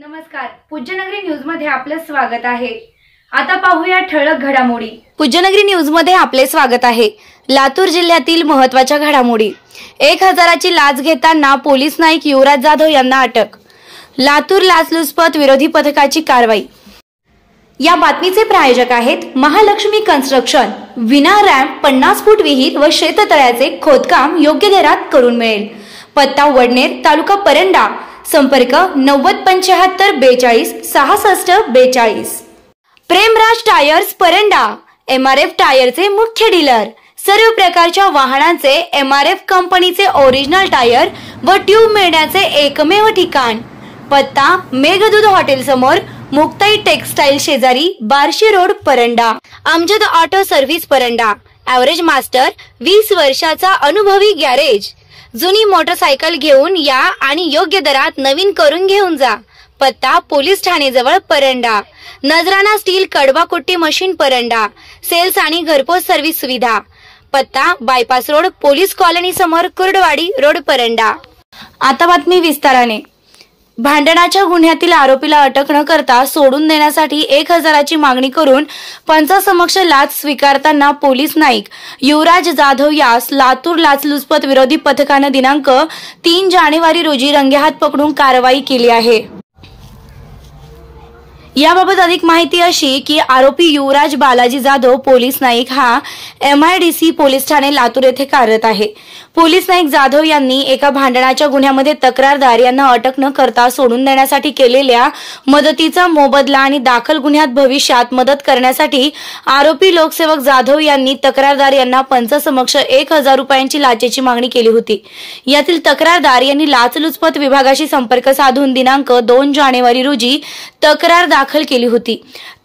नमस्कार पूज्यनगरी न्यूज मध्ये आपलं स्वागत आहे आता पाहूया ठळक घडामोडी पूज्यनगरी न्यूज मध्ये आपले स्वागत आहे लातूर जिल्ह्यातील महत्वाच्या घडामोडी एक हजाराची लाच घेताना पोलीस नाईक युवराज जाधव यांना अटक लातूर लाचलुचपत विरोधी पथकाची कारवाई या बातमीचे प्रायोजक आहेत महालक्ष्मी कन्स्ट्रक्शन विना रॅम्प पन्नास फूट विहित व शेततळ्याचे खोदकाम योग्य दरात करून मिळेल पत्ता वडनेर तालुका परंडा संपर्क नव्वद पंच्याहत्तर बेचाळीस सहासष्ट बेचाळीस Premraj tyres Paranda M R F टायरचे मुख्य डीलर सर्व प्रकारच्या वाहनांचे एम आर एफ कंपनीचे ओरिजिनल टायर व ट्यूब मिळण्याचे एकमेव ठिकाण पत्ता मेघदूत हॉटेल समोर मुक्ताई टेक्सटाईल शेजारी Barshi road Paranda Amjad auto service Paranda average master वीस वर्षाचा अनुभवी गॅरेज जुनी मोटरसायकल घेऊन या आणि योग्य दरात नवीन करून घेऊन जा पत्ता पोलीस जवळ परंडा नजराना स्टील कडवा कुट्टी मशीन परंडा सेल्स आणि घरपोच सर्व्हिस सुविधा पत्ता बायपास रोड पोलीस कॉलनी समोर कुर्डवाडी रोड परंडा आता बातमी विस्ताराने भांडणाच्या गुन्ह्यातील आरोपीला अटक न करता सोडून देण्यासाठी एक हजाराची मागणी करून पंचासमक्ष लाच स्वीकारताना पोलीस नाईक युवराज जाधव यास लातूर लाचलुचपत विरोधी पथकानं दिनांक तीन जानेवारी रोजी रंगेहात पकडून कारवाई केली आहे याबाबत अधिक माहिती अशी की आरोपी युवराज बालाजी जाधव पोलीस नाईक हा M I D C police ठाणे लातूर येथे कार्यरत आहे पोलीस नाईक जाधव यांनी एका भांडणाच्या गुन्ह्यामध्ये तक्रारदार यांना अटक न करता सोडून देण्यासाठी केलेल्या मदतीचा मोबदला आणि दाखल गुन्ह्यात भविष्यात मदत करण्यासाठी आरोपी लोकसेवक जाधव यांनी तक्रारदार यांना पंचसमक्ष एक हजार रुपयांची लाचेची मागणी केली होती यातील तक्रारदार यांनी लाचलुचपत विभागाशी संपर्क साधून दिनांक दोन जानेवारी रोजी तक्रार दाखल केली होती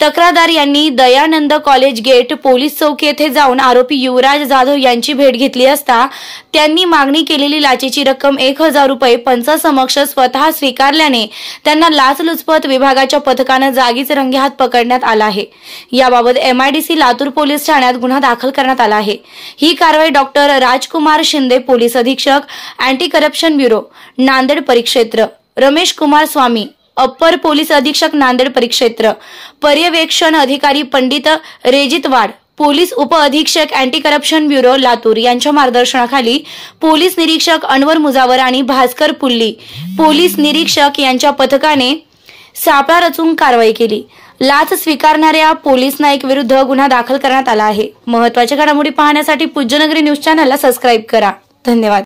तक्रारदार यांनी दयानंद कॉलेज गेट पोलीस चौकी येथे जाऊन आरोपी युवराज जाधव यांची भेट घेतली असता त्यांनी मागणी केलेली लाचेची रक्कम एक हजार रुपये पंचासमक्ष स्वतः स्वीकारल्याने त्यांना लाचलुचपत विभागाच्या पथकानं जागीच रंगेहात पकडण्यात आला आहे याबाबत एमआयडीसी लातूर पोलीस ठाण्यात गुन्हा दाखल करण्यात आला आहे ही कारवाई डॉक्टर राजकुमार शिंदे पोलीस अधीक्षक अँटी करप्शन ब्युरो नांदेड परिक्षेत्र रमेश कुमार स्वामी अप्पर पोलीस अधीक्षक नांदेड परिक्षेत्र पर्यवेक्षण अधिकारी पंडित रेजितवाड पोलीस उप अधीक्षक अँटी करप्शन ब्युरो लातूर यांच्या मार्गदर्शनाखाली पोलीस निरीक्षक अनवर मुजावर आणि भास्कर पुल्ली पोलीस निरीक्षक यांच्या पथकाने सापळा रचून कारवाई केली लाच स्वीकारणाऱ्या पोलीस नाईक विरुद्ध गुन्हा दाखल करण्यात आला आहे महत्वाच्या घडामोडी पाहण्यासाठी पूज्यनगरी न्यूज चॅनलला सबस्क्राईब करा धन्यवाद